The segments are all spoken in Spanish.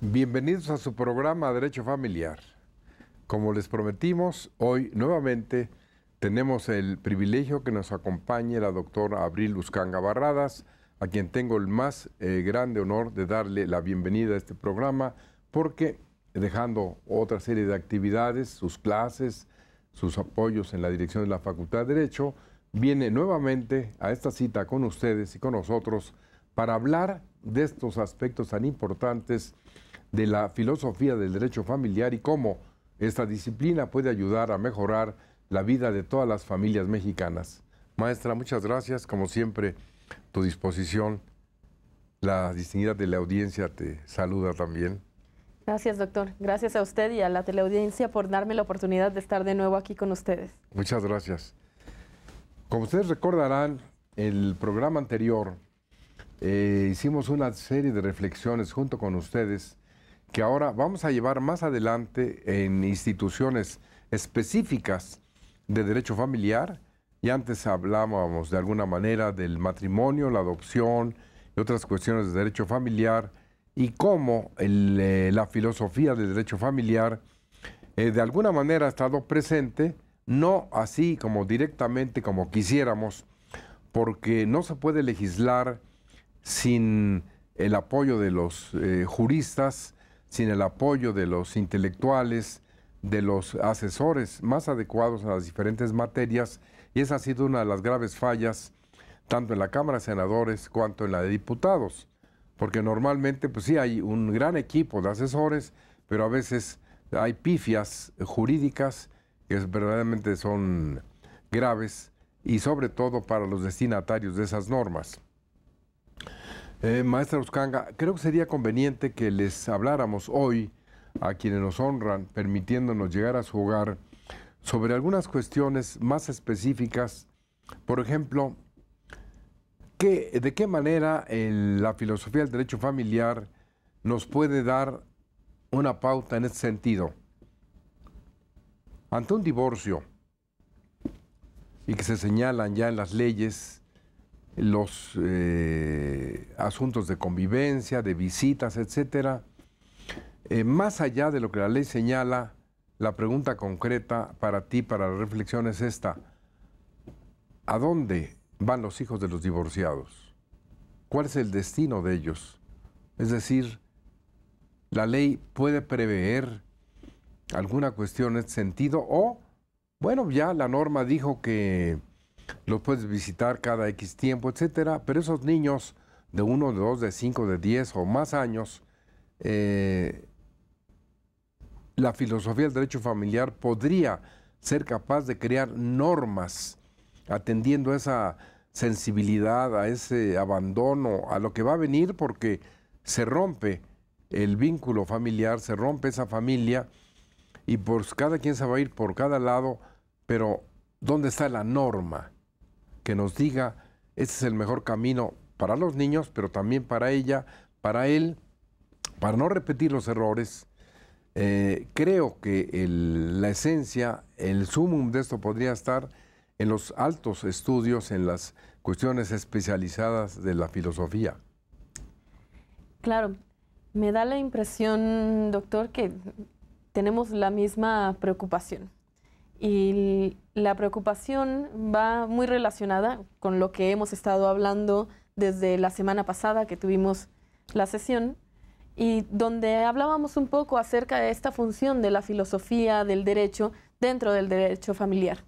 Bienvenidos a su programa Derecho Familiar. Como les prometimos, hoy nuevamente tenemos el privilegio que nos acompañe la doctora Abril Uscanga Barradas, a quien tengo el más eh, grande honor de darle la bienvenida a este programa, porque dejando otra serie de actividades, sus clases, sus apoyos en la dirección de la Facultad de Derecho, viene nuevamente a esta cita con ustedes y con nosotros para hablar de estos aspectos tan importantes de la filosofía del derecho familiar y cómo esta disciplina puede ayudar a mejorar la vida de todas las familias mexicanas. Maestra, muchas gracias, como siempre, tu disposición. La distinguida de la audiencia te saluda también. Gracias, doctor. Gracias a usted y a la teleaudiencia por darme la oportunidad de estar de nuevo aquí con ustedes. Muchas gracias. Como ustedes recordarán, el programa anterior eh, hicimos una serie de reflexiones junto con ustedes que ahora vamos a llevar más adelante en instituciones específicas de derecho familiar, y antes hablábamos de alguna manera del matrimonio, la adopción y otras cuestiones de derecho familiar, y cómo eh, la filosofía del derecho familiar eh, de alguna manera ha estado presente, no así como directamente como quisiéramos, porque no se puede legislar sin el apoyo de los eh, juristas, sin el apoyo de los intelectuales, de los asesores más adecuados a las diferentes materias y esa ha sido una de las graves fallas tanto en la Cámara de Senadores cuanto en la de Diputados, porque normalmente pues sí hay un gran equipo de asesores, pero a veces hay pifias jurídicas que verdaderamente son graves y sobre todo para los destinatarios de esas normas. Eh, maestra Uscanga, creo que sería conveniente que les habláramos hoy a quienes nos honran permitiéndonos llegar a su hogar sobre algunas cuestiones más específicas. Por ejemplo, ¿de qué manera la filosofía del derecho familiar nos puede dar una pauta en ese sentido? Ante un divorcio, y que se señalan ya en las leyes los eh, asuntos de convivencia, de visitas, etcétera, eh, más allá de lo que la ley señala, la pregunta concreta para ti, para la reflexión es esta. ¿A dónde van los hijos de los divorciados? ¿Cuál es el destino de ellos? Es decir, ¿la ley puede prever alguna cuestión en este sentido? O, bueno, ya la norma dijo que los puedes visitar cada X tiempo, etcétera, pero esos niños de uno, de dos, de cinco, de diez o más años, eh, la filosofía del derecho familiar podría ser capaz de crear normas atendiendo a esa sensibilidad, a ese abandono, a lo que va a venir porque se rompe el vínculo familiar, se rompe esa familia y por cada quien se va a ir por cada lado, pero ¿dónde está la norma que nos diga ese es el mejor camino para los niños, pero también para ella, para él, para no repetir los errores? Eh, creo que la esencia, el sumum de esto podría estar en los altos estudios, en las cuestiones especializadas de la filosofía. Claro, me da la impresión, doctor, que tenemos la misma preocupación. Y la preocupación va muy relacionada con lo que hemos estado hablando desde la semana pasada que tuvimos la sesión y donde hablábamos un poco acerca de esta función de la filosofía del derecho dentro del derecho familiar.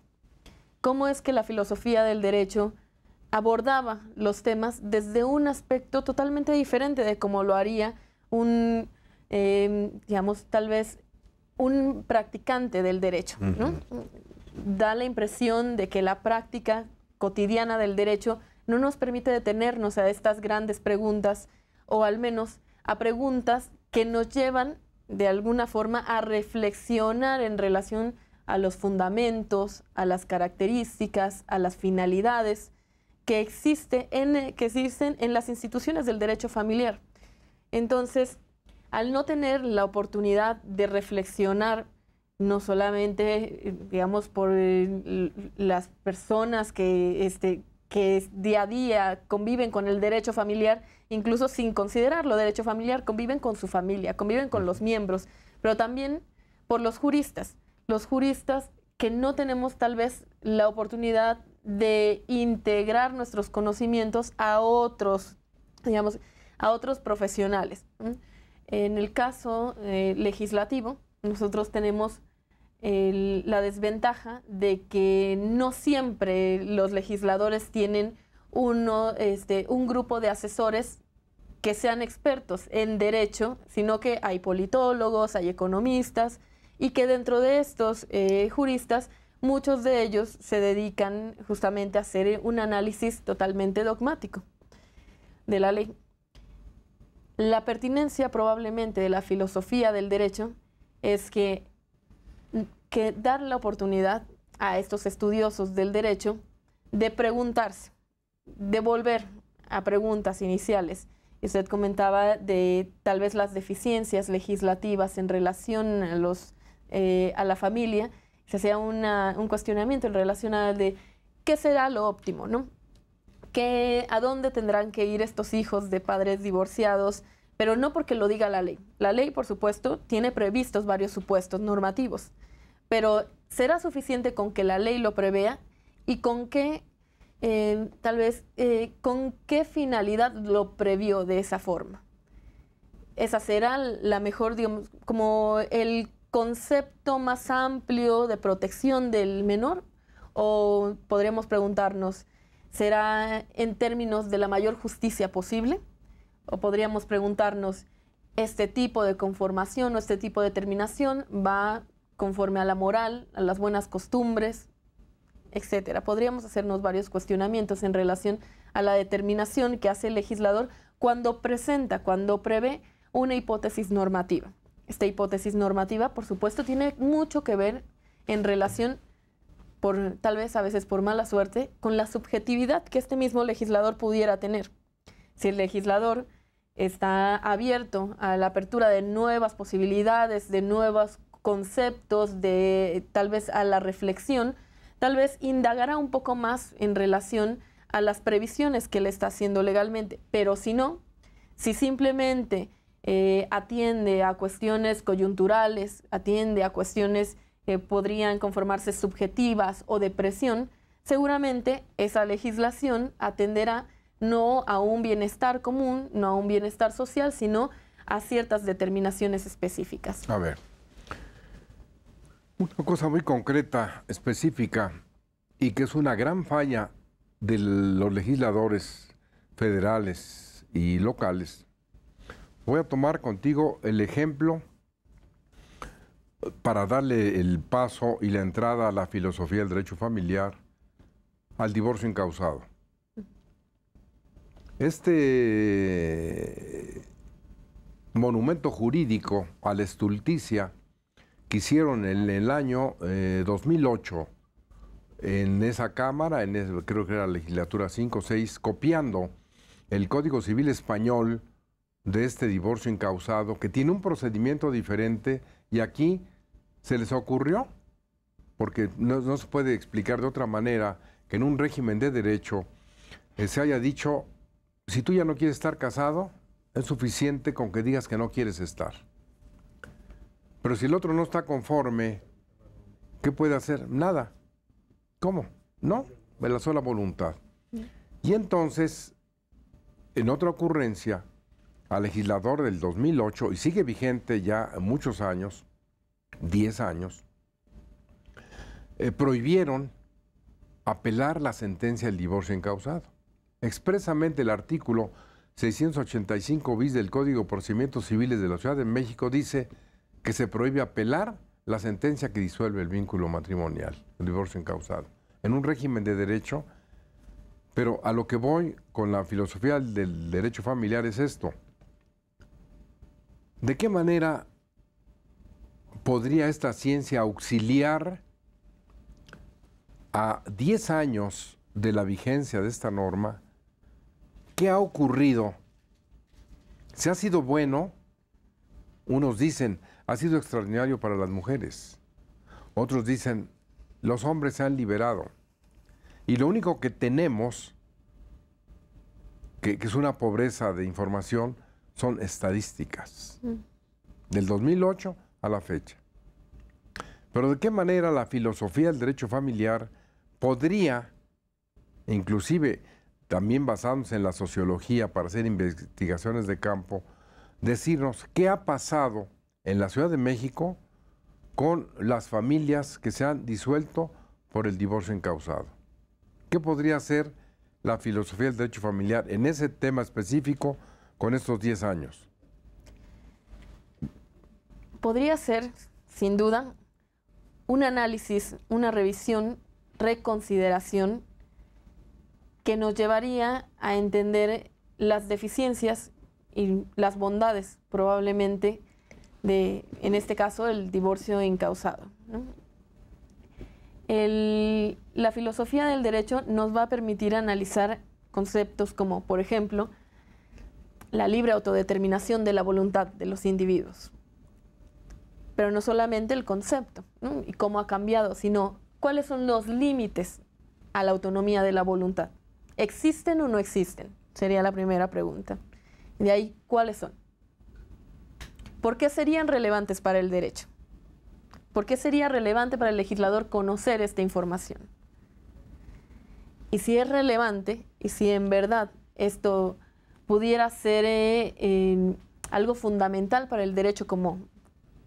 Cómo es que la filosofía del derecho abordaba los temas desde un aspecto totalmente diferente de cómo lo haría un, eh, digamos, tal vez un practicante del derecho. Da la impresión de que la práctica cotidiana del derecho no nos permite detenernos a estas grandes preguntas o al menos a preguntas que nos llevan de alguna forma a reflexionar en relación a los fundamentos, a las características, a las finalidades que, que existen en las instituciones del derecho familiar. Entonces, al no tener la oportunidad de reflexionar no solamente, digamos, por las personas que este, día a día conviven con el derecho familiar, incluso sin considerarlo derecho familiar, conviven con su familia, conviven con los miembros, pero también por los juristas, los juristas que no tenemos tal vez la oportunidad de integrar nuestros conocimientos a otros, digamos, a otros profesionales. En el caso eh, legislativo, nosotros tenemos la desventaja de que no siempre los legisladores tienen uno, este, un grupo de asesores que sean expertos en derecho, sino que hay politólogos, hay economistas, y que dentro de estos eh, juristas, muchos de ellos se dedican justamente a hacer un análisis totalmente dogmático de la ley. La pertinencia probablemente de la filosofía del derecho es que, que dar la oportunidad a estos estudiosos del derecho de preguntarse Devolver a preguntas iniciales. usted comentaba de tal vez las deficiencias legislativas en relación a, los, eh, a la familia. Se hacía un cuestionamiento en relación a de qué será lo óptimo, ¿no? ¿Qué, ¿A dónde tendrán que ir estos hijos de padres divorciados? Pero no porque lo diga la ley. La ley, por supuesto, tiene previstos varios supuestos normativos. Pero será suficiente con que la ley lo prevea y con que Em, tal vez eh, con qué finalidad lo previó de esa forma. Esa será la mejor, como el concepto más amplio de protección del menor o podríamos preguntarnos, ¿será en términos de la mayor justicia posible? O podríamos preguntarnos, ¿este tipo de conformación o este tipo de determinación va conforme a la moral, a las buenas costumbres, etcétera. Podríamos hacernos varios cuestionamientos en relación a la determinación que hace el legislador cuando presenta, cuando prevé una hipótesis normativa. Esta hipótesis normativa, por supuesto, tiene mucho que ver en relación, por, tal vez a veces por mala suerte, con la subjetividad que este mismo legislador pudiera tener. Si el legislador está abierto a la apertura de nuevas posibilidades, de nuevos conceptos, de tal vez a la reflexión, tal vez indagará un poco más en relación a las previsiones que le está haciendo legalmente. Pero si no, si simplemente eh, atiende a cuestiones coyunturales, atiende a cuestiones que podrían conformarse subjetivas o de presión, seguramente esa legislación atenderá no a un bienestar común, no a un bienestar social, sino a ciertas determinaciones específicas. A ver, una cosa muy concreta, específica, y que es una gran falla de los legisladores federales y locales. Voy a tomar contigo el ejemplo para darle el paso y la entrada a la filosofía del derecho familiar al divorcio incausado. Este monumento jurídico a la estulticia que hicieron en el año 2008 eh, en esa Cámara, en creo que era la legislatura 5 o 6, copiando el Código Civil Español de este divorcio incausado, que tiene un procedimiento diferente y aquí se les ocurrió, porque no, se puede explicar de otra manera que en un régimen de derecho eh, se haya dicho, si tú ya no quieres estar casado, es suficiente con que digas que no quieres estar. Pero si el otro no está conforme, ¿qué puede hacer? Nada. ¿Cómo? No, de la sola voluntad. Y entonces, en otra ocurrencia, al legislador del 2008, y sigue vigente ya muchos años, 10 años, eh, prohibieron apelar la sentencia del divorcio encausado. Expresamente el artículo 685 bis del Código de Procedimientos Civiles de la Ciudad de México dice que se prohíbe apelar la sentencia que disuelve el vínculo matrimonial, el divorcio incausado. En un régimen de derecho, pero a lo que voy con la filosofía del derecho familiar es esto. ¿De qué manera podría esta ciencia auxiliar a 10 años de la vigencia de esta norma? ¿Qué ha ocurrido? ¿Se ha sido bueno? Unos dicen, ha sido extraordinario para las mujeres. Otros dicen, los hombres se han liberado. Y lo único que tenemos, que, es una pobreza de información, son estadísticas. Mm. Del 2008 a la fecha. Pero de qué manera la filosofía del derecho familiar podría, inclusive también basándose en la sociología para hacer investigaciones de campo, decirnos qué ha pasado en la Ciudad de México con las familias que se han disuelto por el divorcio encausado. ¿Qué podría ser la filosofía del derecho familiar en ese tema específico con estos 10 años? Podría ser, sin duda, un análisis, una revisión, reconsideración que nos llevaría a entender las deficiencias y las bondades probablemente en este caso, el divorcio incausado. la filosofía del derecho nos va a permitir analizar conceptos como, por ejemplo, la libre autodeterminación de la voluntad de los individuos. Pero no solamente el concepto y cómo ha cambiado, sino cuáles son los límites a la autonomía de la voluntad. ¿Existen o no existen? Sería la primera pregunta. De ahí, ¿cuáles son? ¿Por qué serían relevantes para el derecho? ¿Por qué sería relevante para el legislador conocer esta información? Y si es relevante y si en verdad esto pudiera ser eh, algo fundamental para el derecho como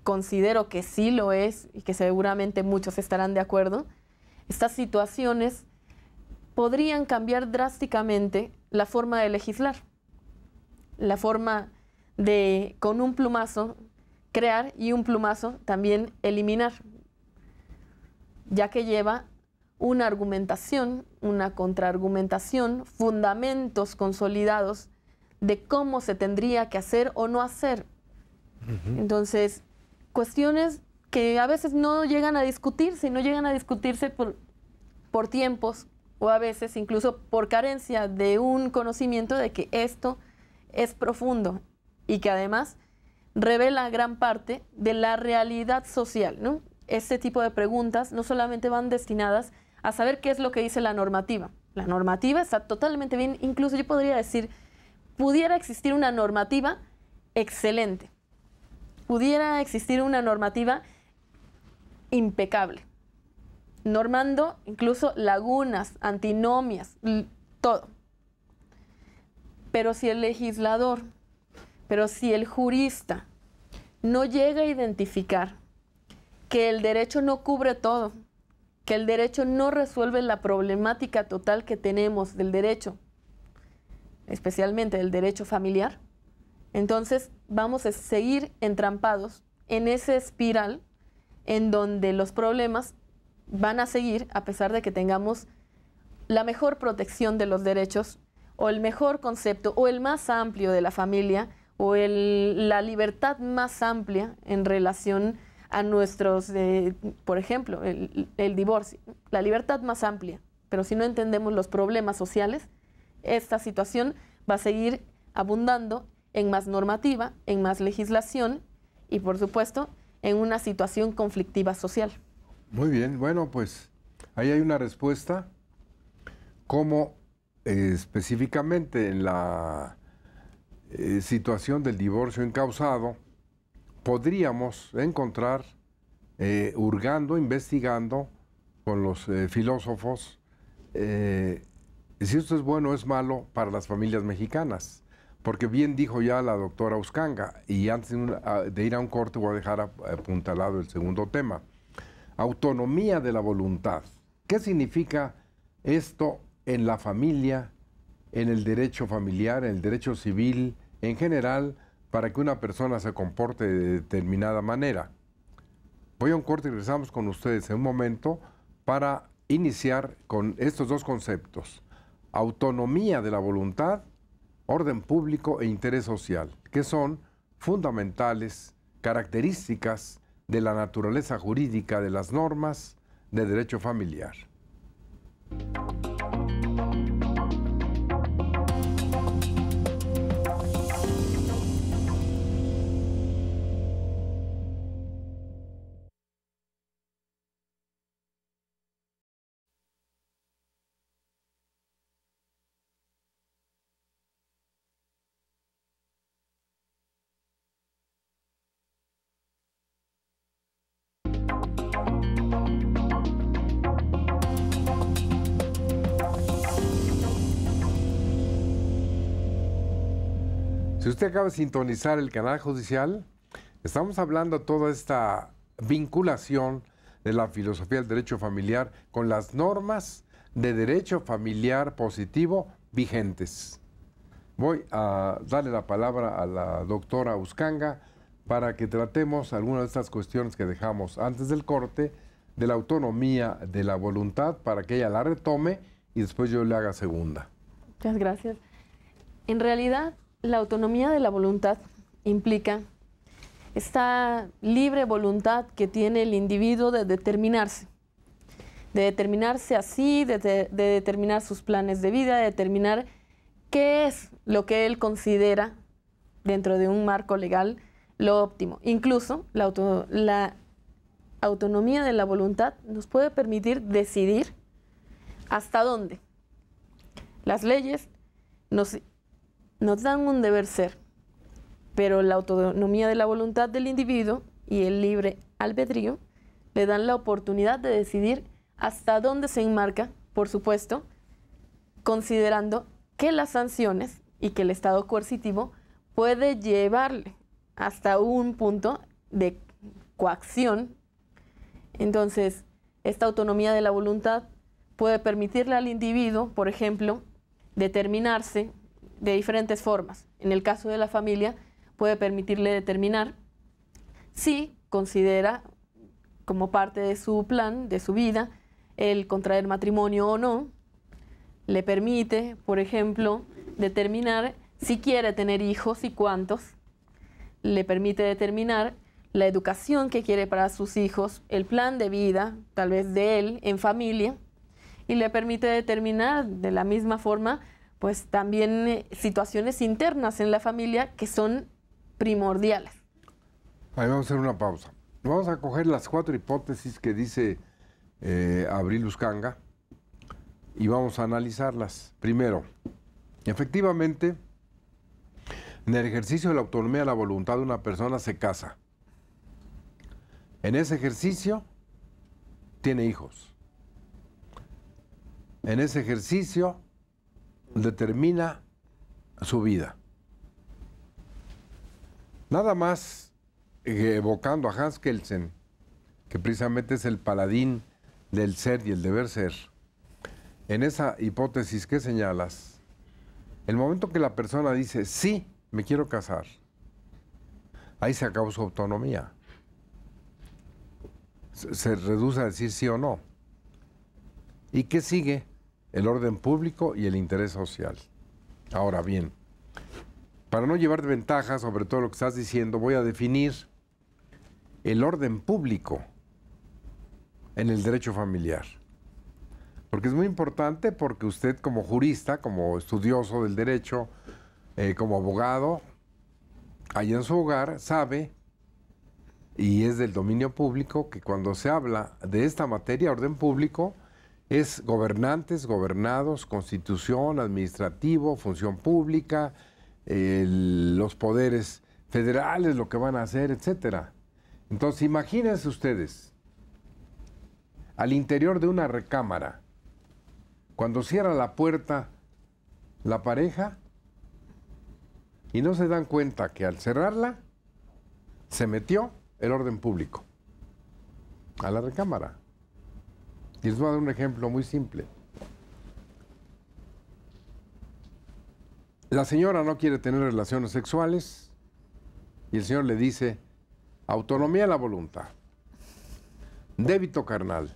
considero que sí lo es y que seguramente muchos estarán de acuerdo, estas situaciones podrían cambiar drásticamente la forma de legislar, la forma de con un plumazo crear y un plumazo también eliminar, ya que lleva una argumentación, una contraargumentación, fundamentos consolidados de cómo se tendría que hacer o no hacer. Entonces, cuestiones que a veces no llegan a discutirse no llegan a discutirse por, por tiempos o a veces incluso por carencia de un conocimiento de que esto es profundo y que además revela gran parte de la realidad social. Este tipo de preguntas no solamente van destinadas a saber qué es lo que dice la normativa. La normativa está totalmente bien, incluso yo podría decir, pudiera existir una normativa excelente, pudiera existir una normativa impecable, normando incluso lagunas, antinomias, todo. Pero si el legislador pero si el jurista no llega a identificar que el derecho no cubre todo, que el derecho no resuelve la problemática total que tenemos del derecho, especialmente del derecho familiar, entonces vamos a seguir entrampados en esa espiral en donde los problemas van a seguir a pesar de que tengamos la mejor protección de los derechos o el mejor concepto o el más amplio de la familia o la libertad más amplia en relación a nuestros, eh, por ejemplo, el, divorcio, la libertad más amplia. Pero si no entendemos los problemas sociales, esta situación va a seguir abundando en más normativa, en más legislación y, por supuesto, en una situación conflictiva social. Muy bien, bueno, pues ahí hay una respuesta. como eh, específicamente en la eh, situación del divorcio encausado, podríamos encontrar, eh, hurgando, investigando con los eh, filósofos, si esto es bueno o es malo para las familias mexicanas. Porque bien dijo ya la doctora Uscanga, y antes de ir a un corte voy a dejar apuntalado el segundo tema. Autonomía de la voluntad. ¿Qué significa esto en la familia en el derecho familiar, en el derecho civil, en general, para que una persona se comporte de determinada manera. Voy a un corte y regresamos con ustedes en un momento para iniciar con estos dos conceptos. Autonomía de la voluntad, orden público e interés social, que son fundamentales, características de la naturaleza jurídica de las normas de derecho familiar. Este acaba de sintonizar el canal judicial. Estamos hablando de toda esta vinculación de la filosofía del derecho familiar con las normas de derecho familiar positivo vigentes. Voy a darle la palabra a la doctora Uscanga para que tratemos algunas de estas cuestiones que dejamos antes del corte de la autonomía de la voluntad para que ella la retome y después yo le haga segunda. Muchas gracias. En realidad, la autonomía de la voluntad implica esta libre voluntad que tiene el individuo de determinarse, de determinarse así, de, determinar sus planes de vida, de determinar qué es lo que él considera dentro de un marco legal lo óptimo. Incluso la, la autonomía de la voluntad nos puede permitir decidir hasta dónde. Las leyes nos nos dan un deber ser, pero la autonomía de la voluntad del individuo y el libre albedrío le dan la oportunidad de decidir hasta dónde se enmarca, por supuesto, considerando que las sanciones y que el Estado coercitivo puede llevarle hasta un punto de coacción. Entonces, esta autonomía de la voluntad puede permitirle al individuo, por ejemplo, determinarse de diferentes formas. En el caso de la familia, puede permitirle determinar si considera como parte de su plan, de su vida, el contraer matrimonio o no. Le permite, por ejemplo, determinar si quiere tener hijos y cuántos. Le permite determinar la educación que quiere para sus hijos, el plan de vida, tal vez de él, en familia. Y le permite determinar de la misma forma pues también eh, situaciones internas en la familia que son primordiales. Ahí vamos a hacer una pausa. Vamos a coger las cuatro hipótesis que dice eh, Abril Uscanga y vamos a analizarlas. Primero, efectivamente, en el ejercicio de la autonomía de la voluntad de una persona se casa. En ese ejercicio tiene hijos. En ese ejercicio determina su vida. Nada más evocando a Hans Kelsen, que precisamente es el paladín del ser y el deber ser, en esa hipótesis que señalas, el momento que la persona dice, sí, me quiero casar, ahí se acaba su autonomía. Se reduce a decir sí o no. ¿Y qué sigue? el orden público y el interés social. Ahora bien, para no llevar ventaja sobre todo lo que estás diciendo, voy a definir el orden público en el derecho familiar. Porque es muy importante porque usted como jurista, como estudioso del derecho, eh, como abogado, allá en su hogar sabe, y es del dominio público, que cuando se habla de esta materia, orden público, es gobernantes, gobernados, constitución, administrativo, función pública, los poderes federales, lo que van a hacer, etcétera. Entonces, imagínense ustedes, al interior de una recámara, cuando cierra la puerta la pareja y no se dan cuenta que al cerrarla se metió el orden público a la recámara. Y les voy a dar un ejemplo muy simple. La señora no quiere tener relaciones sexuales y el señor le dice, autonomía a la voluntad, débito carnal,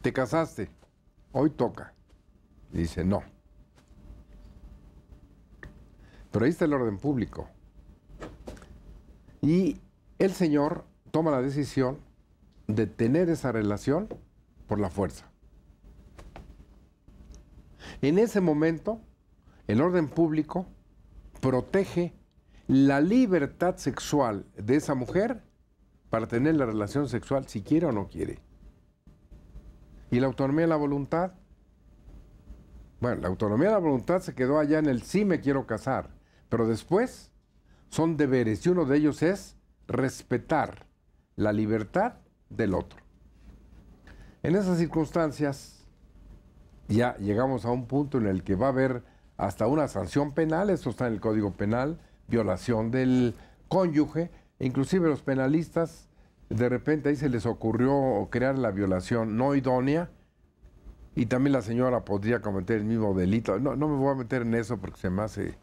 te casaste, hoy toca. dice, no. Pero ahí está el orden público. Y el señor toma la decisión de tener esa relación por la fuerza. En ese momento, el orden público protege la libertad sexual de esa mujer para tener la relación sexual si quiere o no quiere. Y la autonomía de la voluntad, bueno, la autonomía de la voluntad se quedó allá en el sí me quiero casar, pero después son deberes y uno de ellos es respetar la libertad del otro. En esas circunstancias, ya llegamos a un punto en el que va a haber hasta una sanción penal, eso está en el Código Penal, violación del cónyuge, inclusive los penalistas de repente ahí se les ocurrió crear la violación no idónea y también la señora podría cometer el mismo delito. No, no me voy a meter en eso porque se me hace,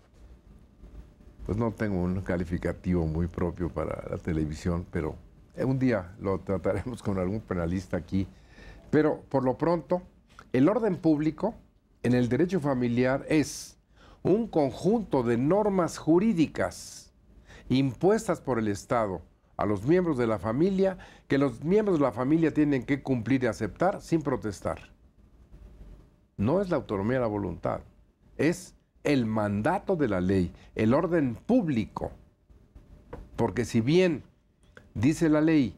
pues no tengo un calificativo muy propio para la televisión, pero un día lo trataremos con algún penalista aquí pero por lo pronto, el orden público en el derecho familiar es un conjunto de normas jurídicas impuestas por el Estado a los miembros de la familia que los miembros de la familia tienen que cumplir y aceptar sin protestar. No es la autonomía de la voluntad, es el mandato de la ley, el orden público. Porque si bien dice la ley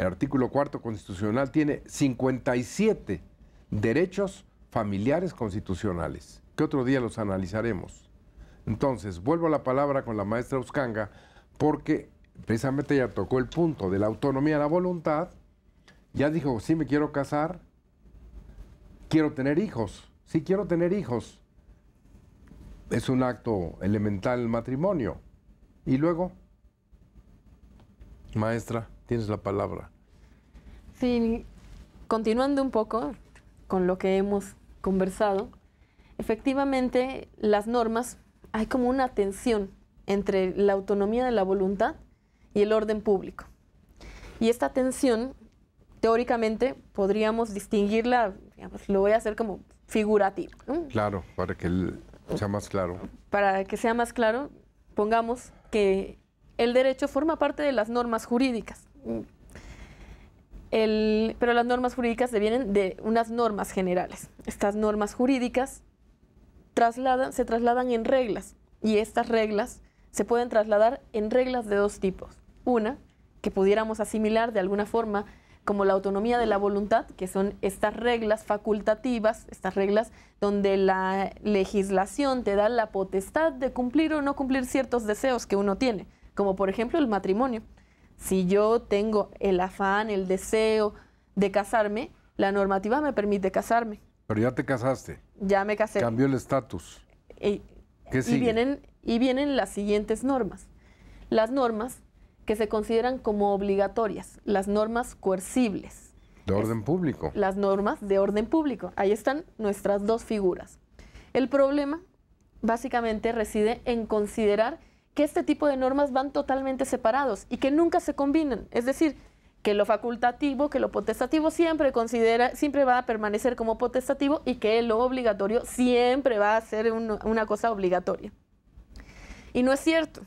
el artículo cuarto constitucional tiene 57 derechos familiares constitucionales, que otro día los analizaremos. Entonces, vuelvo a la palabra con la maestra Uscanga, porque precisamente ya tocó el punto de la autonomía, de la voluntad, ya dijo, sí me quiero casar, quiero tener hijos, sí quiero tener hijos. Es un acto elemental el matrimonio. Y luego, maestra. Tienes la palabra. Sí, continuando un poco con lo que hemos conversado, efectivamente las normas, hay como una tensión entre la autonomía de la voluntad y el orden público. Y esta tensión, teóricamente, podríamos distinguirla, lo voy a hacer como figurativo. Claro, para que sea más claro. Para que sea más claro, pongamos que el derecho forma parte de las normas jurídicas pero las normas jurídicas se vienen de unas normas generales. Estas normas jurídicas se trasladan en reglas y estas reglas se pueden trasladar en reglas de dos tipos. Una, que pudiéramos asimilar de alguna forma como la autonomía de la voluntad, que son estas reglas facultativas, estas reglas donde la legislación te da la potestad de cumplir o no cumplir ciertos deseos que uno tiene, como por ejemplo el matrimonio. Si yo tengo el afán, el deseo de casarme, la normativa me permite casarme. Pero ya te casaste. Ya me casé. Cambió el estatus. Y, vienen, y vienen las siguientes normas. Las normas que se consideran como obligatorias, las normas coercibles. De orden público. Las normas de orden público. Ahí están nuestras dos figuras. El problema básicamente reside en considerar este tipo de normas van totalmente separados y que nunca se combinan. Es decir, que lo facultativo, que lo potestativo siempre considera, siempre va a permanecer como potestativo y que lo obligatorio siempre va a ser una cosa obligatoria. Y no es cierto.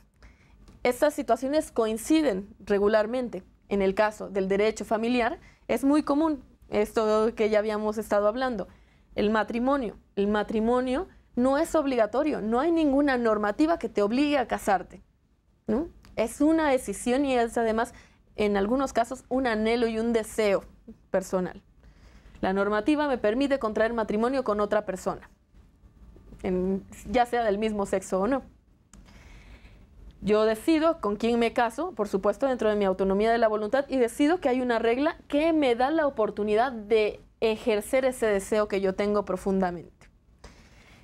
Estas situaciones coinciden regularmente. En el caso del derecho familiar, es muy común esto que ya habíamos estado hablando. El matrimonio. El matrimonio no es obligatorio, no hay ninguna normativa que te obligue a casarte. ¿no? Es una decisión y es además, en algunos casos, un anhelo y un deseo personal. La normativa me permite contraer matrimonio con otra persona, ya sea del mismo sexo o no. Yo decido con quién me caso, por supuesto, dentro de mi autonomía de la voluntad, y decido que hay una regla que me da la oportunidad de ejercer ese deseo que yo tengo profundamente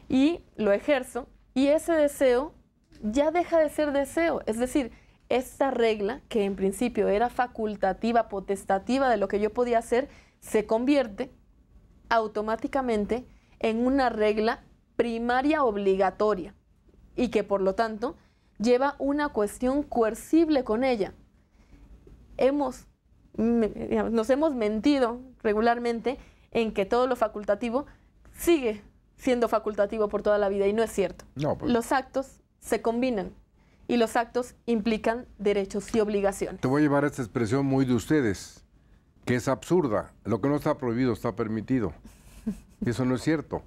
y lo ejerzo y ese deseo ya deja de ser deseo. Es decir, esta regla que en principio era facultativa, potestativa de lo que yo podía hacer, se convierte automáticamente en una regla primaria obligatoria y que por lo tanto lleva una cuestión coercible con ella. Hemos, nos hemos mentido regularmente en que todo lo facultativo sigue siendo facultativo por toda la vida y no es cierto. Pues. Los actos se combinan y los actos implican derechos y obligaciones. Te voy a llevar esta expresión muy de ustedes, que es absurda. Lo que no está prohibido está permitido. Eso no es cierto,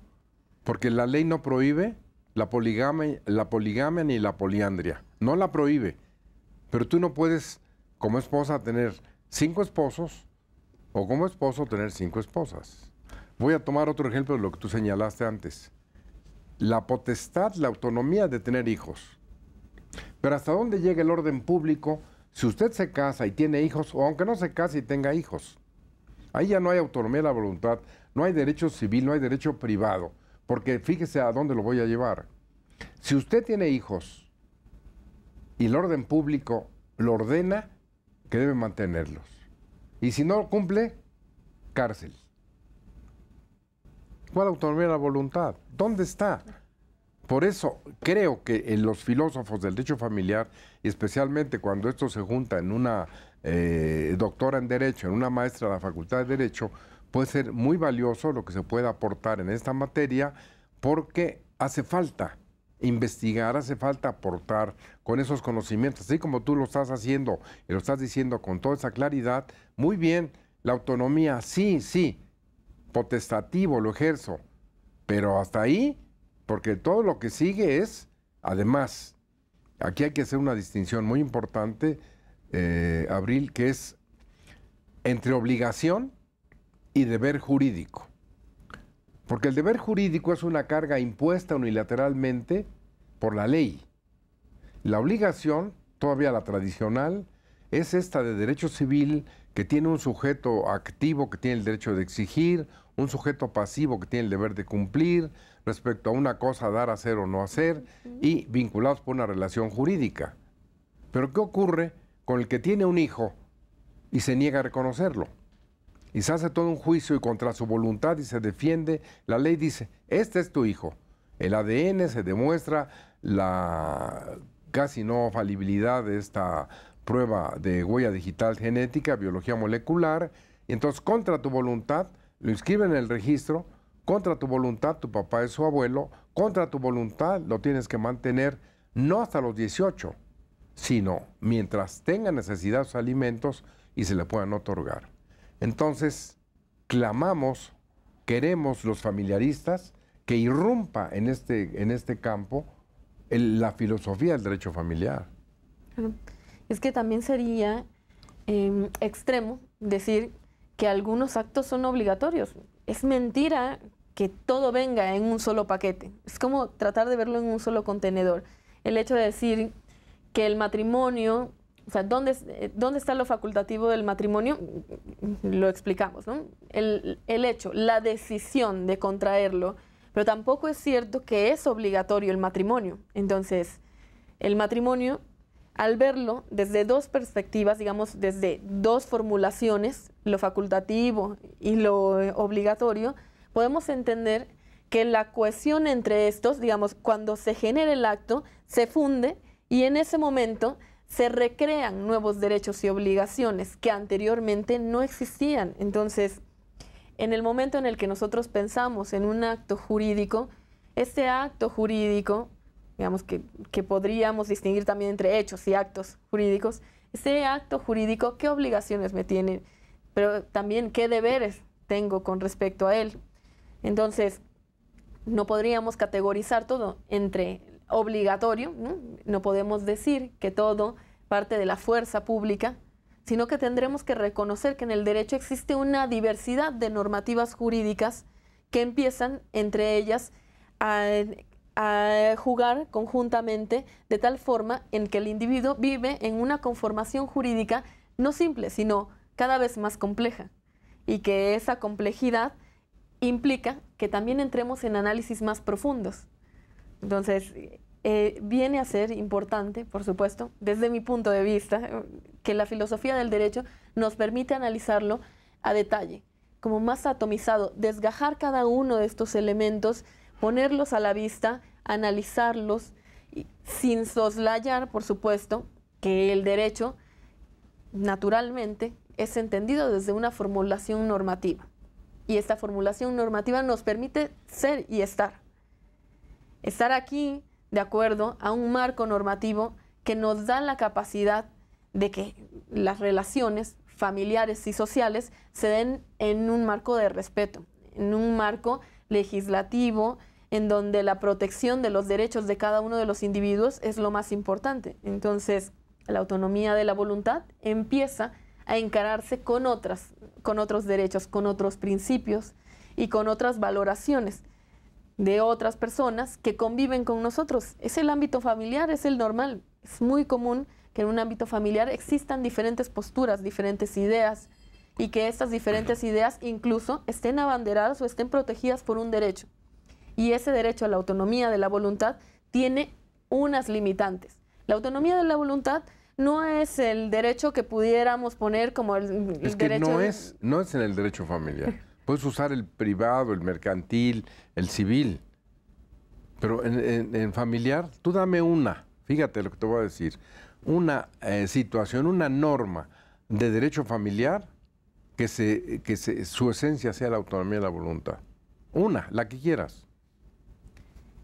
porque la ley no prohíbe la poligamia, la poligamia ni la poliandria. No la prohíbe, pero tú no puedes como esposa tener cinco esposos o como esposo tener cinco esposas. Voy a tomar otro ejemplo de lo que tú señalaste antes. La potestad, la autonomía de tener hijos. Pero ¿hasta dónde llega el orden público si usted se casa y tiene hijos, o aunque no se case y tenga hijos? Ahí ya no hay autonomía de la voluntad, no hay derecho civil, no hay derecho privado, porque fíjese a dónde lo voy a llevar. Si usted tiene hijos y el orden público lo ordena, que debe mantenerlos. Y si no cumple, cárcel. ¿Cuál autonomía de la voluntad? ¿Dónde está? Por eso creo que en los filósofos del derecho familiar, especialmente cuando esto se junta en una eh, doctora en Derecho, en una maestra de la Facultad de Derecho, puede ser muy valioso lo que se pueda aportar en esta materia porque hace falta investigar, hace falta aportar con esos conocimientos, así como tú lo estás haciendo y lo estás diciendo con toda esa claridad, muy bien, la autonomía, sí, sí, potestativo lo ejerzo, pero hasta ahí, porque todo lo que sigue es, además, aquí hay que hacer una distinción muy importante, eh, Abril, que es entre obligación y deber jurídico. Porque el deber jurídico es una carga impuesta unilateralmente por la ley. La obligación, todavía la tradicional, es esta de derecho civil que tiene un sujeto activo que tiene el derecho de exigir un sujeto pasivo que tiene el deber de cumplir, respecto a una cosa dar, a hacer o no hacer, y vinculados por una relación jurídica. Pero ¿qué ocurre con el que tiene un hijo y se niega a reconocerlo? Y se hace todo un juicio y contra su voluntad y se defiende, la ley dice, este es tu hijo. El ADN se demuestra la casi no falibilidad de esta prueba de huella digital genética, biología molecular, y entonces contra tu voluntad lo inscriben en el registro, contra tu voluntad, tu papá es su abuelo, contra tu voluntad lo tienes que mantener no hasta los 18, sino mientras tenga necesidad de sus alimentos y se le puedan otorgar. Entonces, clamamos, queremos los familiaristas que irrumpa en este, en este campo la filosofía del derecho familiar. Es que también sería em, extremo decir que algunos actos son obligatorios. Es mentira que todo venga en un solo paquete. Es como tratar de verlo en un solo contenedor. El hecho de decir que el matrimonio, o sea, ¿dónde, eh, dónde está lo facultativo del matrimonio? Lo explicamos, ¿no? El, el hecho, la decisión de contraerlo, pero tampoco es cierto que es obligatorio el matrimonio. Entonces, el matrimonio al verlo desde dos perspectivas, digamos, desde dos formulaciones, lo facultativo y lo eh, obligatorio, podemos entender que la cohesión entre estos, digamos, cuando se genera el acto, se funde y en ese momento se recrean nuevos derechos y obligaciones que anteriormente no existían. Entonces, en el momento en el que nosotros pensamos en un acto jurídico, este acto jurídico digamos, que, podríamos distinguir también entre hechos y actos jurídicos, ese acto jurídico, qué obligaciones me tiene? pero también qué deberes tengo con respecto a él. Entonces, no podríamos categorizar todo entre obligatorio, no, no podemos decir que todo parte de la fuerza pública, sino que tendremos que reconocer que en el derecho existe una diversidad de normativas jurídicas que empiezan entre ellas a, a jugar conjuntamente de tal forma en que el individuo vive en una conformación jurídica no simple, sino cada vez más compleja. Y que esa complejidad implica que también entremos en análisis más profundos. Entonces, eh, viene a ser importante, por supuesto, desde mi punto de vista, que la filosofía del derecho nos permite analizarlo a detalle, como más atomizado, desgajar cada uno de estos elementos ponerlos a la vista, analizarlos, sin soslayar, por supuesto, que el derecho, naturalmente, es entendido desde una formulación normativa. Y esta formulación normativa nos permite ser y estar. Estar aquí de acuerdo a un marco normativo que nos da la capacidad de que las relaciones familiares y sociales se den en un marco de respeto, en un marco legislativo, en donde la protección de los derechos de cada uno de los individuos es lo más importante. Entonces, la autonomía de la voluntad empieza a encararse con otras, con otros derechos, con otros principios y con otras valoraciones de otras personas que conviven con nosotros. Es el ámbito familiar, es el normal. Es muy común que en un ámbito familiar existan diferentes posturas, diferentes ideas y que estas diferentes ideas incluso estén abanderadas o estén protegidas por un derecho y ese derecho a la autonomía de la voluntad tiene unas limitantes. La autonomía de la voluntad no es el derecho que pudiéramos poner como el, derecho... No es, no es en el derecho familiar. Puedes usar el privado, el mercantil, el civil, pero en, familiar, tú dame una, fíjate lo que te voy a decir, una eh, situación, una norma de derecho familiar que, que su esencia sea la autonomía de la voluntad. Una, la que quieras.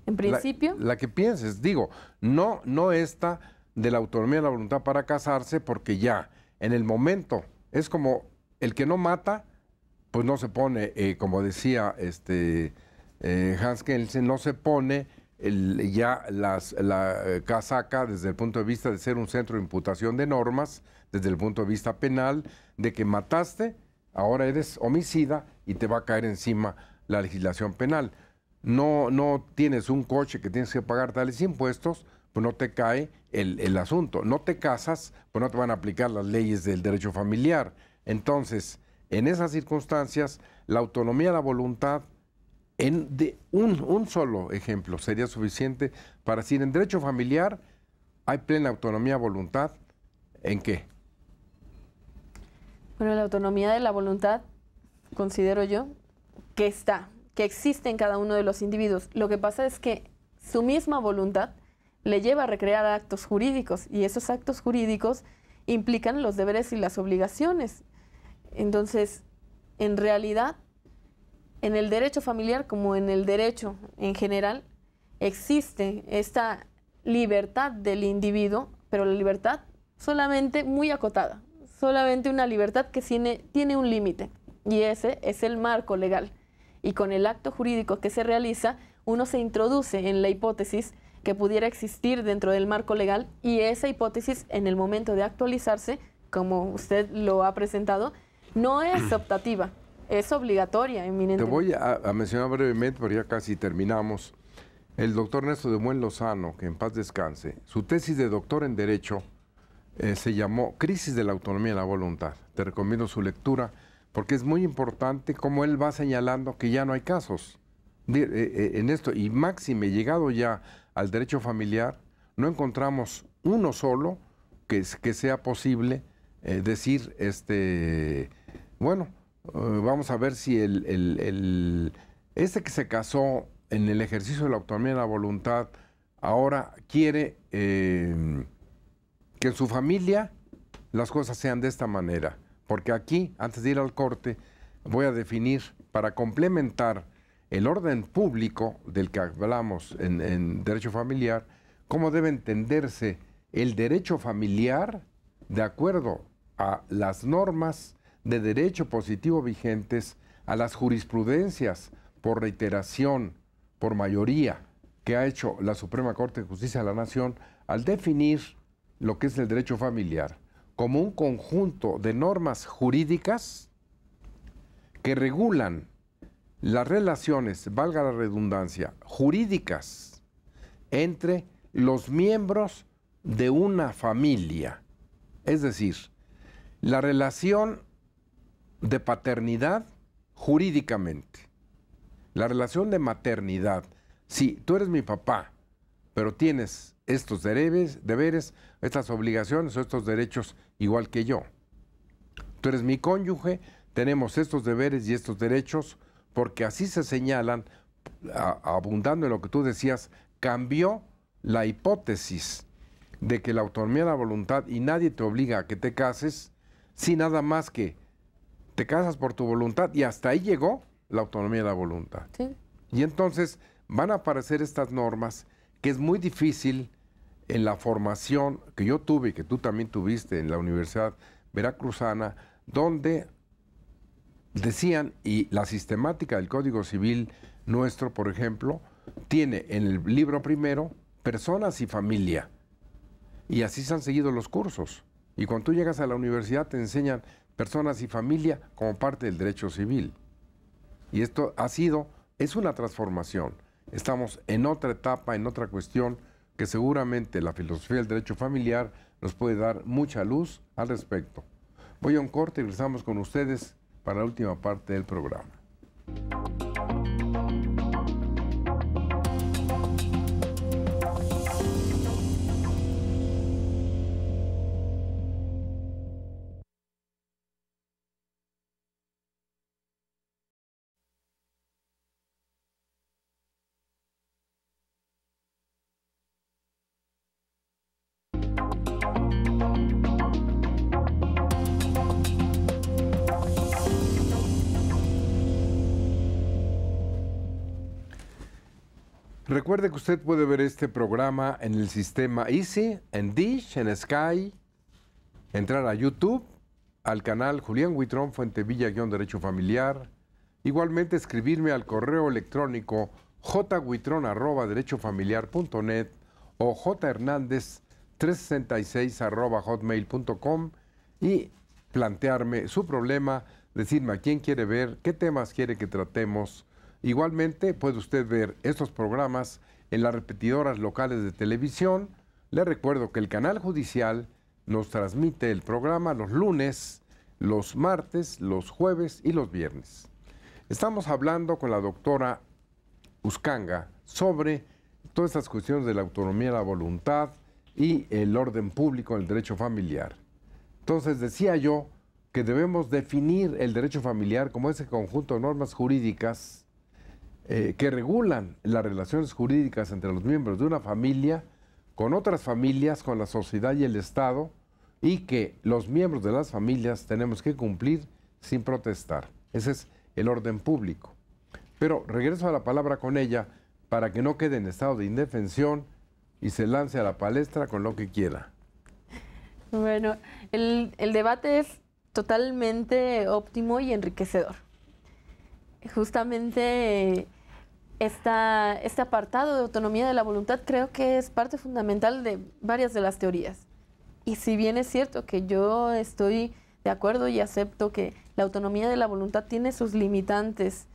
En principio. La, que pienses, digo, no, no esta de la autonomía de la voluntad para casarse, porque ya, en el momento, es como el que no mata, pues no se pone, eh, como decía este eh, Hans Kelsen, no se pone ya las, la eh, casaca desde el punto de vista de ser un centro de imputación de normas, desde el punto de vista penal, de que mataste, ahora eres homicida y te va a caer encima la legislación penal no, no tienes un coche que tienes que pagar tales impuestos, pues no te cae el, asunto. No te casas, pues no te van a aplicar las leyes del derecho familiar. Entonces, en esas circunstancias, la autonomía, de la voluntad, en de un, un, solo ejemplo sería suficiente para decir, en derecho familiar hay plena autonomía, voluntad, ¿en qué? Bueno, la autonomía de la voluntad, considero yo, que está, que existe en cada uno de los individuos. Lo que pasa es que su misma voluntad le lleva a recrear actos jurídicos y esos actos jurídicos implican los deberes y las obligaciones. Entonces, en realidad, en el derecho familiar como en el derecho en general, existe esta libertad del individuo, pero la libertad solamente muy acotada, solamente una libertad que tiene, tiene un límite y ese es el marco legal y con el acto jurídico que se realiza, uno se introduce en la hipótesis que pudiera existir dentro del marco legal y esa hipótesis en el momento de actualizarse, como usted lo ha presentado, no es optativa, es obligatoria inminente. Te voy a, mencionar brevemente, porque ya casi terminamos. El doctor Néstor de Buen Lozano, que en paz descanse, su tesis de doctor en Derecho eh, se llamó Crisis de la Autonomía y la Voluntad. Te recomiendo su lectura porque es muy importante como él va señalando que ya no hay casos eh, eh, en esto. Y máxime, llegado ya al derecho familiar, no encontramos uno solo que, que sea posible eh, decir, este, bueno, vamos a ver si el, este que se casó en el ejercicio de la autonomía de la voluntad ahora quiere que en su familia las cosas sean de esta manera porque aquí, antes de ir al corte, voy a definir para complementar el orden público del que hablamos en, derecho familiar, cómo debe entenderse el derecho familiar de acuerdo a las normas de derecho positivo vigentes, a las jurisprudencias por reiteración, por mayoría, que ha hecho la Suprema Corte de Justicia de la Nación al definir lo que es el derecho familiar como un conjunto de normas jurídicas que regulan las relaciones, valga la redundancia, jurídicas entre los miembros de una familia. Es decir, la relación de paternidad jurídicamente, la relación de maternidad. Si tú eres mi papá, pero tienes estos deberes estas obligaciones o estos derechos igual que yo. Tú eres mi cónyuge, tenemos estos deberes y estos derechos, porque así se señalan, abundando en lo que tú decías, cambió la hipótesis de que la autonomía de la voluntad y nadie te obliga a que te cases, si nada más que te casas por tu voluntad y hasta ahí llegó la autonomía de la voluntad. Y entonces van a aparecer estas normas que es muy difícil en la formación que yo tuve y que tú también tuviste en la Universidad Veracruzana, donde decían, y la sistemática del Código Civil nuestro, por ejemplo, tiene en el libro primero personas y familia. Y así se han seguido los cursos. Y cuando tú llegas a la universidad te enseñan personas y familia como parte del derecho civil. Y esto ha sido, es una transformación. Estamos en otra etapa, en otra cuestión que seguramente la filosofía del derecho familiar nos puede dar mucha luz al respecto. Voy a un corte y regresamos con ustedes para la última parte del programa. de que usted puede ver este programa en el sistema Easy, en Dish, en Sky, entrar a YouTube, al canal Julián Huitrón Fuentevilla-Derecho Familiar, igualmente escribirme al correo electrónico jhuitrón.derechofamiliar.net o jhernandez hotmail.com y plantearme su problema, decirme a quién quiere ver, qué temas quiere que tratemos. Igualmente puede usted ver estos programas en las repetidoras locales de televisión. le recuerdo que el canal judicial nos transmite el programa los lunes, los martes, los jueves y los viernes. Estamos hablando con la doctora Uscanga sobre todas estas cuestiones de la autonomía, la voluntad y el orden público, el derecho familiar. Entonces decía yo que debemos definir el derecho familiar como ese conjunto de normas jurídicas eh, que regulan las relaciones jurídicas entre los miembros de una familia, con otras familias, con la sociedad y el Estado, y que los miembros de las familias tenemos que cumplir sin protestar. Ese es el orden público. Pero regreso a la palabra con ella para que no quede en estado de indefensión y se lance a la palestra con lo que quiera. Bueno, el, el debate es totalmente óptimo y enriquecedor. Justamente esta, este apartado de autonomía de la voluntad creo que es parte fundamental de varias de las teorías. Y si bien es cierto que yo estoy de acuerdo y acepto que la autonomía de la voluntad tiene sus limitantes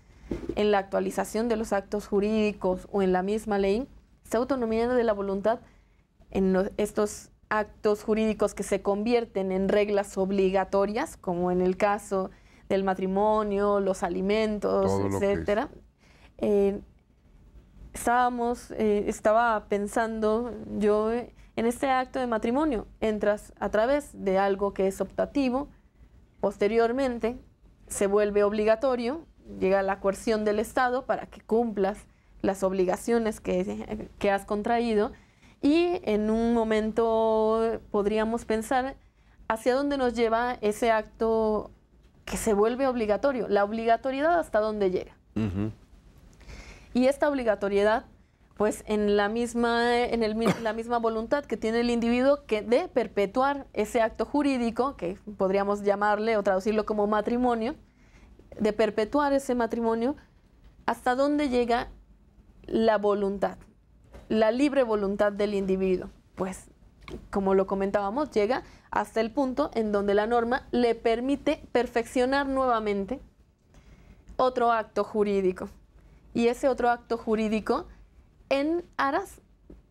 en la actualización de los actos jurídicos o en la misma ley, esta autonomía de la voluntad en estos actos jurídicos que se convierten en reglas obligatorias, como en el caso del matrimonio, los alimentos, etc., estábamos, eh, estaba pensando yo eh, en este acto de matrimonio. Entras a través de algo que es optativo, posteriormente se vuelve obligatorio, llega la coerción del Estado para que cumplas las obligaciones que, que has contraído y en un momento podríamos pensar hacia dónde nos lleva ese acto que se vuelve obligatorio, la obligatoriedad hasta dónde llega. Y esta obligatoriedad, pues en la misma, en la misma voluntad que tiene el individuo que de perpetuar ese acto jurídico, que podríamos llamarle o traducirlo como matrimonio, de perpetuar ese matrimonio, hasta dónde llega la voluntad, la libre voluntad del individuo. Pues, como lo comentábamos, llega hasta el punto en donde la norma le permite perfeccionar nuevamente otro acto jurídico y ese otro acto jurídico en aras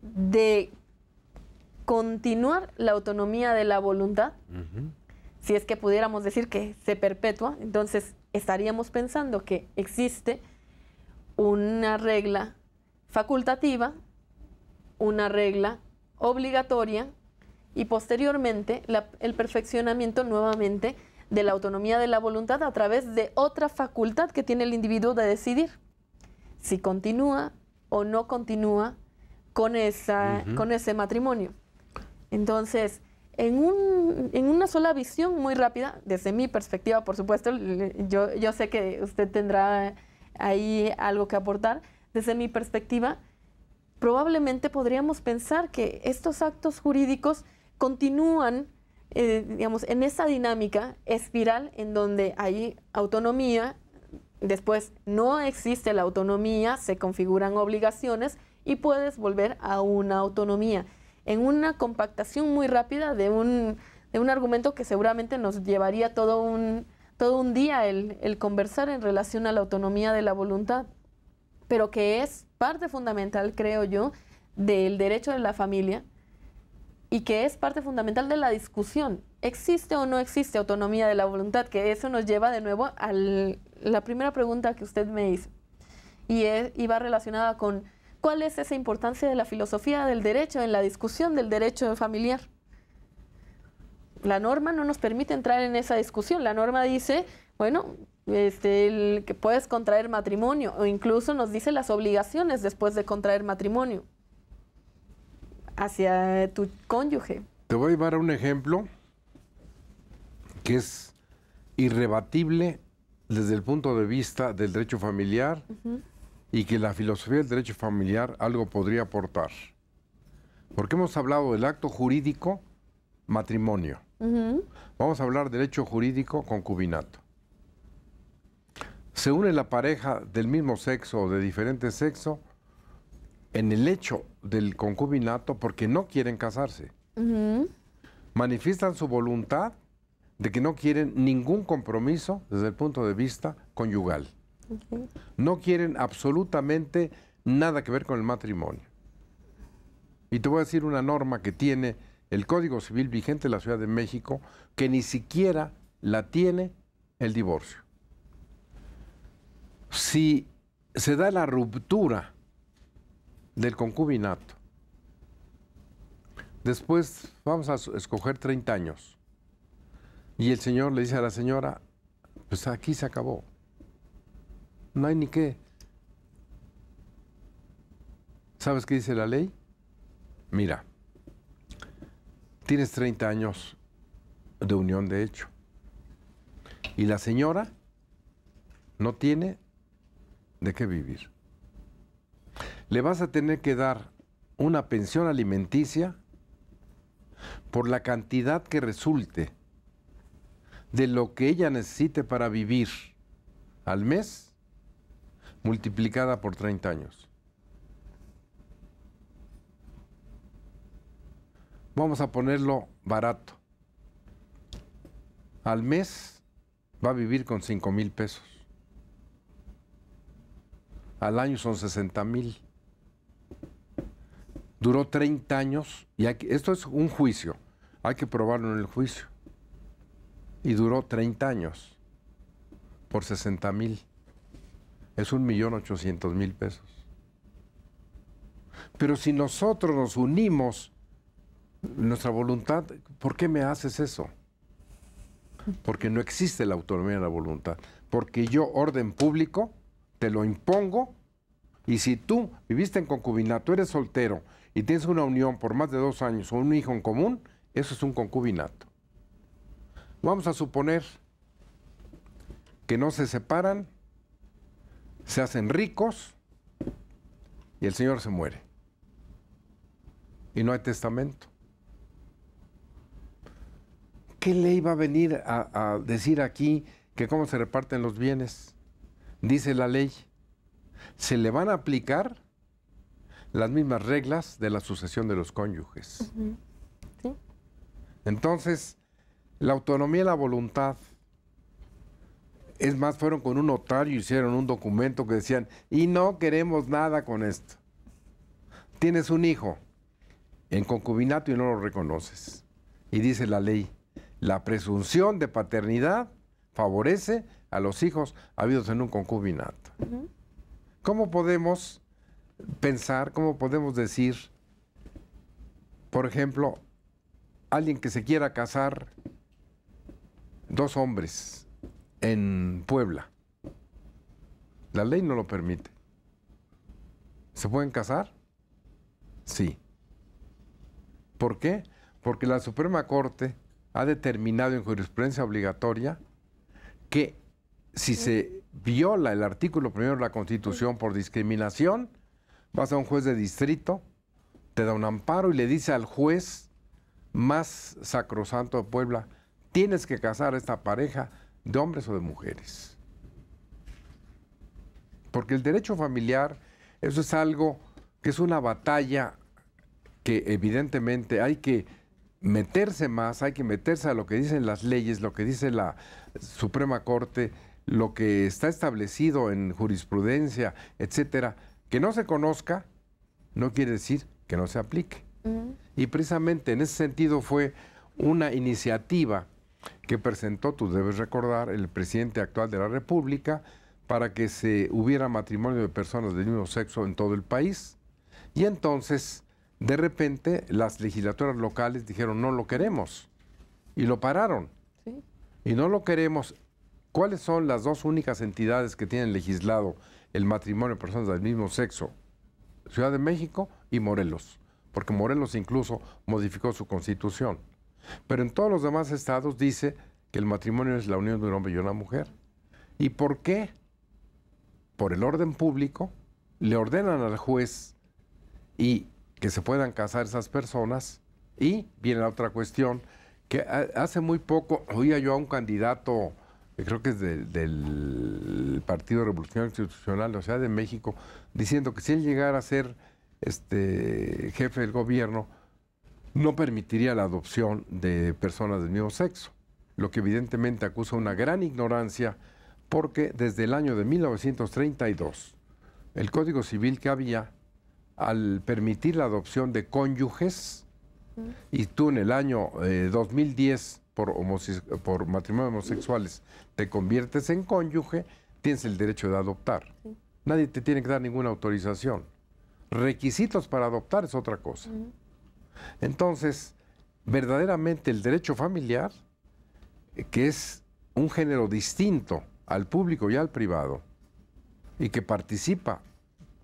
de continuar la autonomía de la voluntad. Si es que pudiéramos decir que se perpetúa, entonces estaríamos pensando que existe una regla facultativa, una regla obligatoria y posteriormente el perfeccionamiento nuevamente de la autonomía de la voluntad a través de otra facultad que tiene el individuo de decidir si continúa o no continúa con, esa, con ese matrimonio. Entonces, en, una sola visión muy rápida, desde mi perspectiva, por supuesto, yo, yo sé que usted tendrá ahí algo que aportar, desde mi perspectiva, probablemente podríamos pensar que estos actos jurídicos continúan, eh, digamos, en esa dinámica espiral en donde hay autonomía Después, no existe la autonomía, se configuran obligaciones y puedes volver a una autonomía. En una compactación muy rápida de un, de un argumento que seguramente nos llevaría todo un, todo un día el, el conversar en relación a la autonomía de la voluntad, pero que es parte fundamental, creo yo, del derecho de la familia y que es parte fundamental de la discusión. ¿Existe o no existe autonomía de la voluntad? Que eso nos lleva de nuevo a la primera pregunta que usted me hizo. E, y, va relacionada con cuál es esa importancia de la filosofía del derecho en la discusión del derecho familiar. La norma no nos permite entrar en esa discusión. La norma dice, bueno, este, que puedes contraer matrimonio o incluso nos dice las obligaciones después de contraer matrimonio hacia tu cónyuge. Te voy a llevar a un ejemplo que es irrebatible desde el punto de vista del derecho familiar y que la filosofía del derecho familiar algo podría aportar. Porque hemos hablado del acto jurídico matrimonio. Vamos a hablar del jurídico concubinato. Se une la pareja del mismo sexo o de diferente sexo en el hecho del concubinato porque no quieren casarse. Manifiestan su voluntad de que no quieren ningún compromiso desde el punto de vista conyugal. No quieren absolutamente nada que ver con el matrimonio. Y te voy a decir una norma que tiene el Código Civil vigente en la Ciudad de México, que ni siquiera la tiene el divorcio. Si se da la ruptura del concubinato. Después vamos a escoger 30 años. Y el Señor le dice a la señora, pues aquí se acabó. No hay ni qué. ¿Sabes qué dice la ley? Mira, tienes 30 años de unión de hecho. Y la señora no tiene de qué vivir le vas a tener que dar una pensión alimenticia por la cantidad que resulte de lo que ella necesite para vivir al mes multiplicada por 30 años. Vamos a ponerlo barato. Al mes va a vivir con 5 mil pesos. Al año son 60 mil duró 30 años y esto es un juicio, hay que probarlo en el juicio. Y duró 30 años por 60 mil. Es un millón ochocientos mil pesos. Pero si nosotros nos unimos, nuestra voluntad, ¿por qué me haces eso? Porque no existe la autonomía de la voluntad. Porque yo, orden público, te lo impongo y si tú viviste en concubinato, eres soltero y tienes una unión por más de dos años o un hijo en común, eso es un concubinato. Vamos a suponer que no se separan, se hacen ricos y el señor se muere. Y no hay testamento. ¿Qué ley va a venir a, a decir aquí que cómo se reparten los bienes? Dice la ley. Se le van a aplicar las mismas reglas de la sucesión de los cónyuges. Entonces, la autonomía y la voluntad, es más, fueron con un notario, hicieron un documento que decían, y no queremos nada con esto. Tienes un hijo en concubinato y no lo reconoces. Y dice la ley, la presunción de paternidad favorece a los hijos habidos en un concubinato. ¿Cómo podemos pensar, ¿cómo podemos decir? Por ejemplo, alguien que se quiera casar, dos hombres en Puebla. La ley no lo permite. ¿Se pueden casar? Sí. ¿Por qué? Porque la Suprema Corte ha determinado en jurisprudencia obligatoria que si se viola el artículo primero de la Constitución por discriminación, vas a un juez de distrito, te da un amparo y le dice al juez más sacrosanto de Puebla, tienes que casar a esta pareja de hombres o de mujeres. Porque el derecho familiar, eso es algo que es una batalla que evidentemente hay que meterse más, hay que meterse a lo que dicen las leyes, lo que dice la Suprema Corte, lo que está establecido en jurisprudencia, etcétera, que no se conozca no quiere decir que no se aplique. Y precisamente en ese sentido fue una iniciativa que presentó, tú debes recordar, el presidente actual de la República para que se hubiera matrimonio de personas del mismo sexo en todo el país. Y entonces, de repente, las legislaturas locales dijeron, no lo queremos. Y lo pararon. Y no lo queremos. ¿Cuáles son las dos únicas entidades que tienen legislado el matrimonio de personas del mismo sexo, Ciudad de México y Morelos, porque Morelos incluso modificó su constitución. Pero en todos los demás estados dice que el matrimonio es la unión de un hombre y una mujer. ¿Y por qué? Por el orden público, le ordenan al juez y que se puedan casar esas personas. Y viene la otra cuestión, que hace muy poco oía yo a un candidato creo que es del Partido Revolucionario Institucional, o sea, de México, diciendo que si él llegara a ser este, jefe del gobierno, no permitiría la adopción de personas del mismo sexo, lo que evidentemente acusa una gran ignorancia porque desde el año de 1932 el Código Civil que había, al permitir la adopción de cónyuges, y tú en el año 2010 eh, por, por matrimonio homosexuales te conviertes en cónyuge, tienes el derecho de adoptar. Nadie te tiene que dar ninguna autorización. Requisitos para adoptar es otra cosa. Entonces, verdaderamente el derecho familiar, eh, que es un género distinto al público y al privado, y que participa,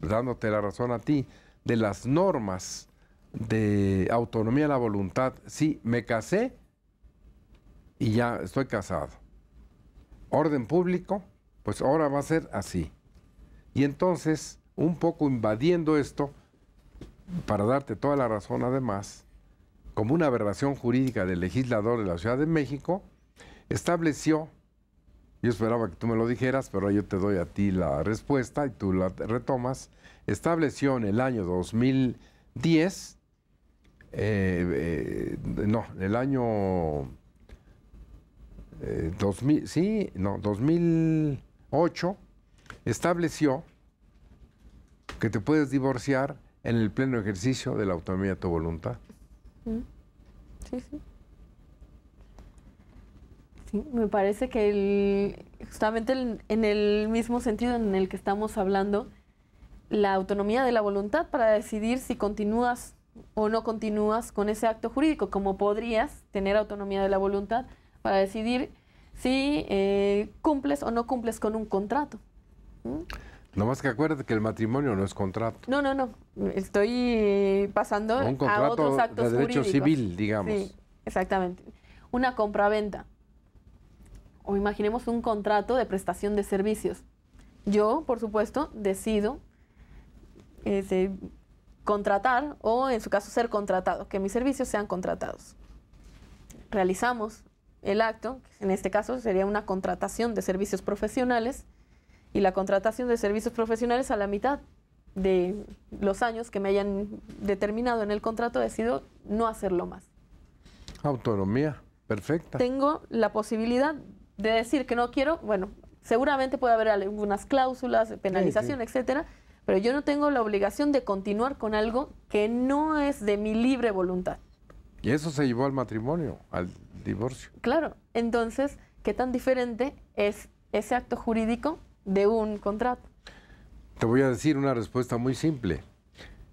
dándote la razón a ti, de las normas de autonomía de la voluntad. Sí, me casé y ya estoy casado. Orden público, pues ahora va a ser así. Y entonces, un poco invadiendo esto, para darte toda la razón además, como una aberración jurídica del legislador de la Ciudad de México, estableció, yo esperaba que tú me lo dijeras, pero yo te doy a ti la respuesta y tú la retomas, estableció en el año 2010, eh, eh, no, en no, el año 2000, eh, sí, no, 2008 estableció que te puedes divorciar en el pleno ejercicio de la autonomía de tu voluntad. Mm. Sí, sí. Sí, me parece que justamente en el mismo sentido en el que estamos hablando, la autonomía de la voluntad para decidir si continúas o no continúas con ese acto jurídico, como podrías tener autonomía de la voluntad para decidir si eh, cumples o no cumples con un contrato. Nomás más que acuérdate que el matrimonio no es contrato. No, no, no. Estoy eh, pasando a otros actos de derecho civil, digamos. Sí, exactamente. Una compraventa. O imaginemos un contrato de prestación de servicios. Yo, por supuesto, decido este, contratar o, en su caso, ser contratado, que mis servicios sean contratados. Realizamos el acto, en este caso sería una contratación de servicios profesionales, y la contratación de servicios profesionales a la mitad de los años que me hayan determinado en el contrato, decido no hacerlo más. Autonomía, perfecta. Tengo la posibilidad de decir que no quiero, bueno, seguramente puede haber algunas cláusulas, penalización, etcétera, pero yo no tengo la obligación de continuar con algo que no es de mi libre voluntad. Y eso se llevó al matrimonio, al divorcio. Claro, entonces, ¿qué tan diferente es ese acto jurídico de un contrato? Te voy a decir una respuesta muy simple.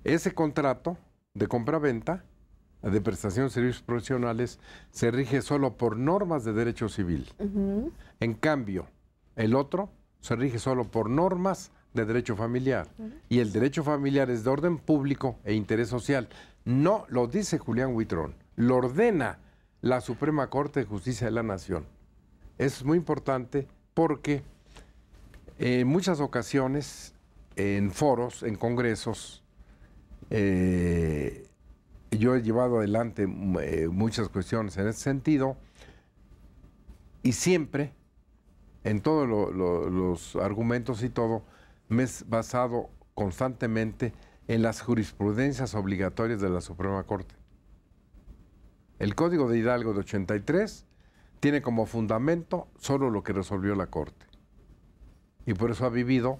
Ese contrato de compra-venta de prestación de servicios profesionales se rige solo por normas de derecho civil. En cambio, el otro se rige solo por normas de derecho familiar. Y el derecho familiar es de orden público e interés social. No lo dice Julián Huitrón, lo ordena la Suprema Corte de Justicia de la Nación. es muy importante porque eh, en muchas ocasiones, en foros, en congresos, eh, yo he llevado adelante eh, muchas cuestiones en ese sentido y siempre, en todos los argumentos y todo, me he basado constantemente en las jurisprudencias obligatorias de la Suprema Corte. El Código de Hidalgo de 83 tiene como fundamento solo lo que resolvió la Corte. Y por eso ha vivido,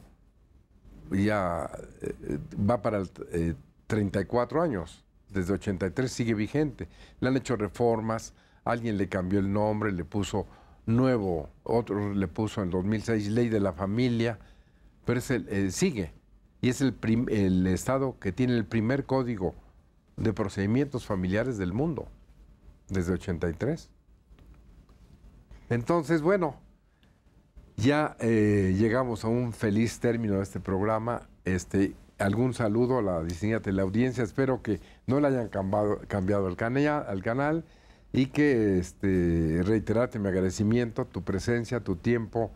ya eh, va para 34 eh, años, desde 83 sigue vigente. Le han hecho reformas, alguien le cambió el nombre, le puso nuevo, otro le puso en 2006 ley de la familia, pero eh, sigue. Y es el, el Estado que tiene el primer código de procedimientos familiares del mundo. Desde 83. Entonces, bueno, ya eh, llegamos a un feliz término de este programa. Este, algún saludo a la distinguida teleaudiencia. Espero que no le hayan cambiado, al canal y que este, reiterarte mi agradecimiento, tu presencia, tu tiempo,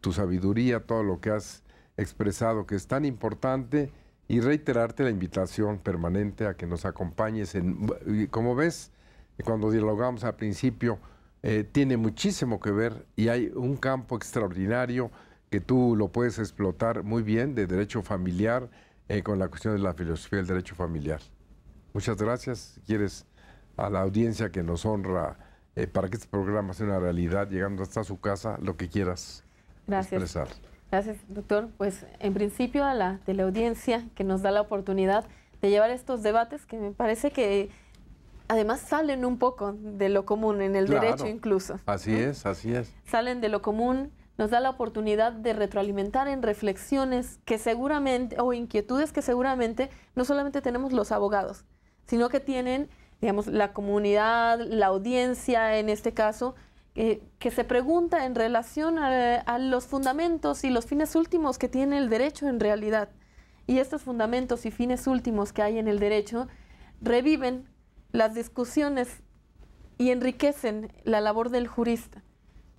tu sabiduría, todo lo que has expresado que es tan importante y reiterarte la invitación permanente a que nos acompañes en, como ves, cuando dialogamos al principio, eh, tiene muchísimo que ver y hay un campo extraordinario que tú lo puedes explotar muy bien de derecho familiar eh, con la cuestión de la filosofía del derecho familiar. Muchas gracias. Si quieres a la audiencia que nos honra eh, para que este programa sea una realidad, llegando hasta su casa, lo que quieras gracias. expresar. Gracias, doctor. Pues en principio a la audiencia que nos da la oportunidad de llevar estos debates que me parece que además salen un poco de lo común, en el derecho incluso. Así es, así es. Salen de lo común, nos da la oportunidad de retroalimentar en reflexiones que seguramente, o inquietudes que seguramente no solamente tenemos los abogados, sino que tienen, digamos, la comunidad, la audiencia en este caso, eh, que se pregunta en relación a, los fundamentos y los fines últimos que tiene el derecho en realidad. Y estos fundamentos y fines últimos que hay en el derecho reviven las discusiones y enriquecen la labor del jurista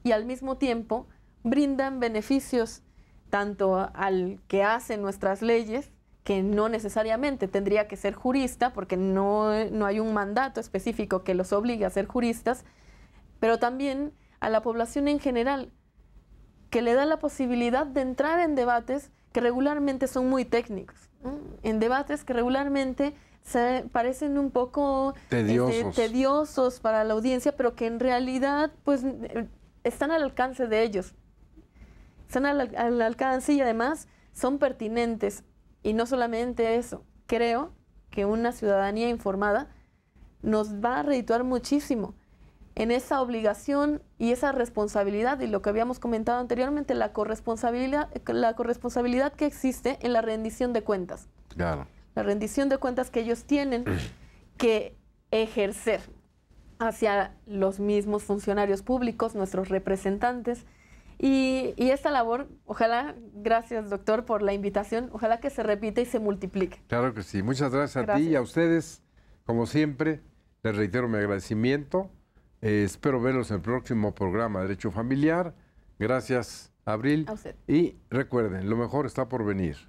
y al mismo tiempo brindan beneficios tanto al que hace nuestras leyes, que no necesariamente tendría que ser jurista, porque no, hay un mandato específico que los obligue a ser juristas, pero también a la población en general, que le da la posibilidad de entrar en debates que regularmente son muy técnicos, en debates que regularmente se parecen un poco este, tediosos. para la audiencia, pero que en realidad pues están al alcance de ellos. Están al, alcance y además son pertinentes. Y no solamente eso, creo que una ciudadanía informada nos va a redituar muchísimo en esa obligación y esa responsabilidad y lo que habíamos comentado anteriormente, la corresponsabilidad, la corresponsabilidad que existe en la rendición de cuentas. Claro la rendición de cuentas que ellos tienen que ejercer hacia los mismos funcionarios públicos, nuestros representantes. Y, esta labor, ojalá, gracias doctor por la invitación, ojalá que se repita y se multiplique. Claro que sí, muchas gracias, a ti y a ustedes, como siempre, les reitero mi agradecimiento, eh, espero verlos en el próximo programa Derecho Familiar, gracias Abril, y recuerden, lo mejor está por venir.